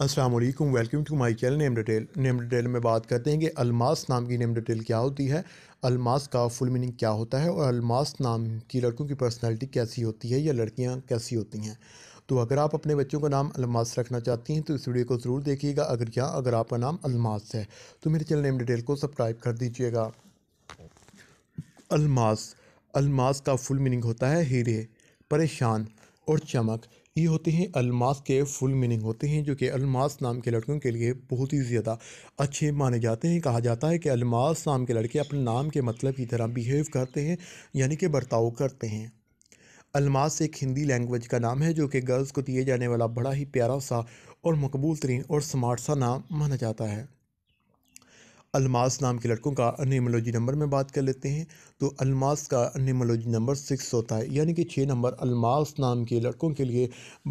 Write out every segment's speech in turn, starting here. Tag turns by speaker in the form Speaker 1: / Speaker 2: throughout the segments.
Speaker 1: अस्सलाम वालेकुम welcome to my channel name detail name detail में बात करते हैं कि अलमास नाम की नेम डिटेल क्या होती है अलमास का फुल मीनिंग क्या होता है और अलमास नाम की लड़कों की पर्सनालिटी कैसी होती है या लड़कियां कैसी होती हैं तो अगर आप अपने बच्चों का नाम अलमास रखना चाहती हैं तो इस वीडियो को ज़रूर देखिएगा अगर क्या अगर आपका नाम अलमास है तो मेरे चैनल नेम डिटेल को सब्सक्राइब कर दीजिएगा अलमास अलमास का फुल मीनिंग होता है हीरे परेशान और चमक ये होते हैं अलमास के फुल मीनिंग होते हैं जो कि अलमास नाम के लड़कों के लिए बहुत ही ज़्यादा अच्छे माने जाते हैं कहा जाता है कि अलमास नाम के लड़के अपने नाम के मतलब की तरह बिहेव करते हैं यानी कि बर्ताव करते हैं अलमास एक हिंदी लैंग्वेज का नाम है जो कि गर्ल्स को दिए जाने वाला बड़ा ही प्यारा सा और मकबूल तरीन और स्मार्ट सा नाम माना जाता है अलमास नाम के लड़कों का अनिमोलॉजी नंबर में बात कर लेते हैं तो अलमास का अनिमोलॉजी नंबर सिक्स होता है यानी कि छः नंबर अलमास नाम के लड़कों के लिए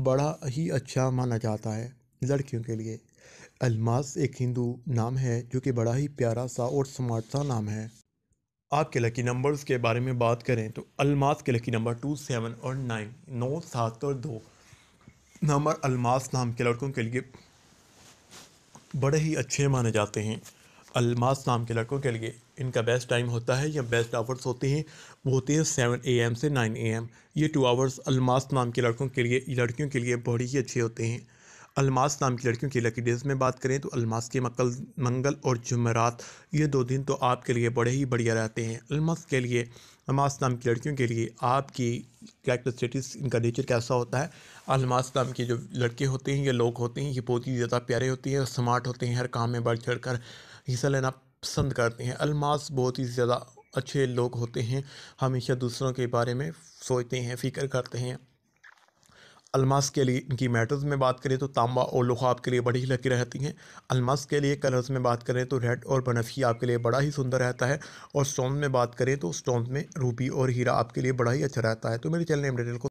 Speaker 1: बड़ा ही अच्छा माना जाता है लड़कियों के लिए अलमास एक हिंदू नाम है जो कि बड़ा ही प्यारा सा और स्मार्ट सा नाम है आपके लकी नंबर्स के बारे में बात करें तो अलमास के लकी नंबर टू सेवन और नाइन नौ सात और दो नंबर अलमास नाम के लड़कों के लिए बड़े ही अच्छे माने जाते हैं अलमास नाम के लड़कों के लिए इनका बेस्ट टाइम होता है या बेस्ट आवर्स होते हैं वो होते हैं सेवन ए एम से नाइन ए एम ये टू आवर्स अलमास नाम के लड़कों के लिए लड़कियों के लिए बहुत ही अच्छे होते हैं अलमास नाम की लड़कियों की लकी डेज में बात करें तो अलमास के मकल मंगल और जुमेरात ये दो दिन तो आपके लिए बड़े ही बढ़िया रहते हैं अलमास के लिए अलमास नाम की लड़कियों के लिए आपकी कैरेक्टरिस्टिक्स इनका नेचर कैसा होता है अलमास नाम के जो लड़के होते हैं ये लोग होते हैं ये बहुत ही ज़्यादा प्यारे होते हैं और स्मार्ट होते हैं हर काम में बढ़ चढ़ कर हिस्सा लेना पसंद करते हैं अलमास बहुत ही ज़्यादा अच्छे लोग होते हैं हमेशा दूसरों के बारे में सोचते हैं फ़िक्र करते हैं अलमास के लिए इनकी मेटल्स में बात करें तो तांबा और लोहा आपके लिए बड़ी ही लकी रहती हैं अलमास के लिए कलर्स में बात करें तो रेड और बनफी आपके लिए बड़ा ही सुंदर रहता है और स्टोन में बात करें तो स्टोन में रूबी और हीरा आपके लिए बड़ा ही अच्छा रहता है तो मेरे चैनल एम को